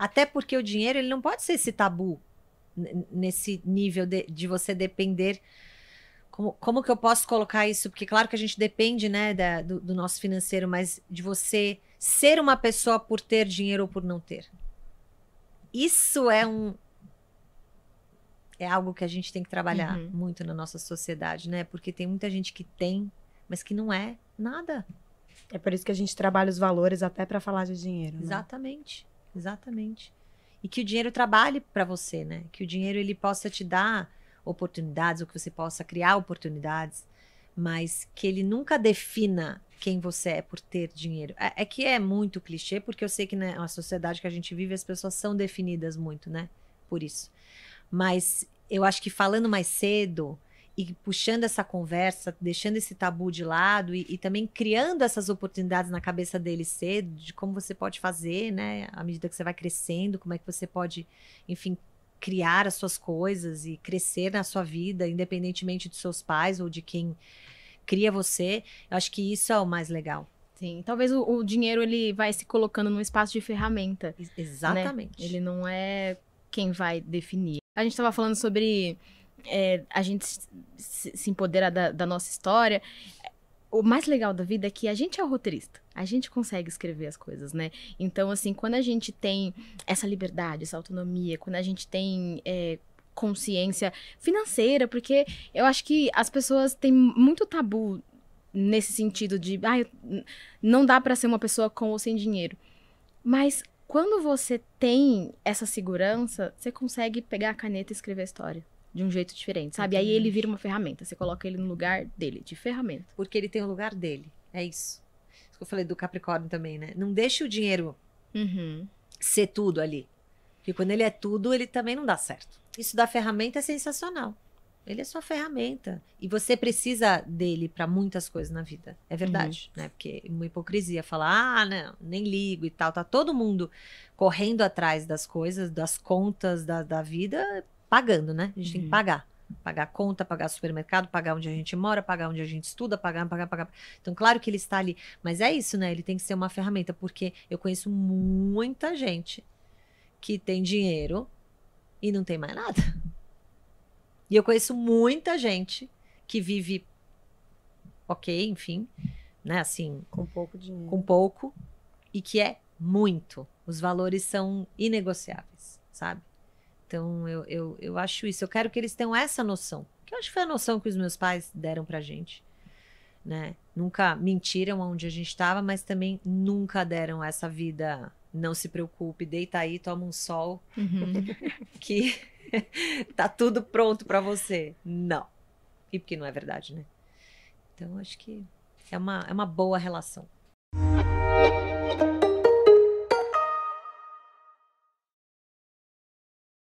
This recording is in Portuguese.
Até porque o dinheiro ele não pode ser esse tabu nesse nível de, de você depender. Como, como que eu posso colocar isso? Porque claro que a gente depende, né, da, do, do nosso financeiro, mas de você ser uma pessoa por ter dinheiro ou por não ter. Isso é um, é algo que a gente tem que trabalhar uhum. muito na nossa sociedade, né? Porque tem muita gente que tem, mas que não é nada. É por isso que a gente trabalha os valores até para falar de dinheiro. Né? Exatamente. Né? Exatamente. E que o dinheiro trabalhe para você, né? Que o dinheiro ele possa te dar oportunidades, ou que você possa criar oportunidades, mas que ele nunca defina quem você é por ter dinheiro. É, é, que é muito clichê, porque eu sei que na né, sociedade que a gente vive, as pessoas são definidas muito, né? Por isso. Mas eu acho que falando mais cedo, e puxando essa conversa, deixando esse tabu de lado e, e, também criando essas oportunidades na cabeça dele cedo, de como você pode fazer, né? À medida que você vai crescendo, como é que você pode, enfim, criar as suas coisas e crescer na sua vida, independentemente dos seus pais ou de quem cria você. Eu acho que isso é o mais legal. Sim, talvez o, o dinheiro ele vai se colocando num espaço de ferramenta. Exatamente. Né? Ele não é quem vai definir. A gente estava falando sobre é, a gente se, se empoderar da, da nossa história o mais legal da vida é que a gente é o roteirista. A gente consegue escrever as coisas, né? Então, assim, quando a gente tem essa liberdade, essa autonomia, quando a gente tem é, consciência financeira, porque eu acho que as pessoas têm muito tabu nesse sentido de, ah, não dá para ser uma pessoa com ou sem dinheiro. Mas quando você tem essa segurança, você consegue pegar a caneta e escrever a história de um jeito diferente, sabe? Aí ele vira uma ferramenta, você coloca ele no lugar dele, de ferramenta. Porque ele tem o lugar dele, é isso. Isso que eu falei do Capricórnio também, né? Não deixe o dinheiro uhum. ser tudo ali. Porque quando ele é tudo, ele também não dá certo. Isso da ferramenta é sensacional. Ele é sua ferramenta. E você precisa dele para muitas coisas na vida. É verdade, uhum. né? Porque é uma hipocrisia falar, ah, não, nem ligo e tal. Tá todo mundo correndo atrás das coisas, das contas da, da vida, pagando, né? A gente uhum. tem que uhum. pagar. Pagar conta, pagar supermercado, pagar onde a gente mora, pagar onde a gente estuda, pagar, pagar, pagar. Então, claro que ele está ali. Mas é isso, né? Ele tem que ser uma ferramenta, porque eu conheço muita gente que tem dinheiro e não tem mais nada. E eu conheço muita gente que vive ok, enfim, né? Assim. Com pouco dinheiro. Com pouco. E que é muito. Os valores são inegociáveis, sabe? Então, eu, eu, eu acho isso. Eu quero que eles tenham essa noção. Que eu acho que foi a noção que os meus pais deram pra gente. Né? Nunca mentiram aonde a gente estava, mas também nunca deram essa vida. Não se preocupe, deita aí, toma um sol, uhum. que tá tudo pronto para você. Não. E porque não é verdade, né? Então, acho que é uma, é uma boa relação.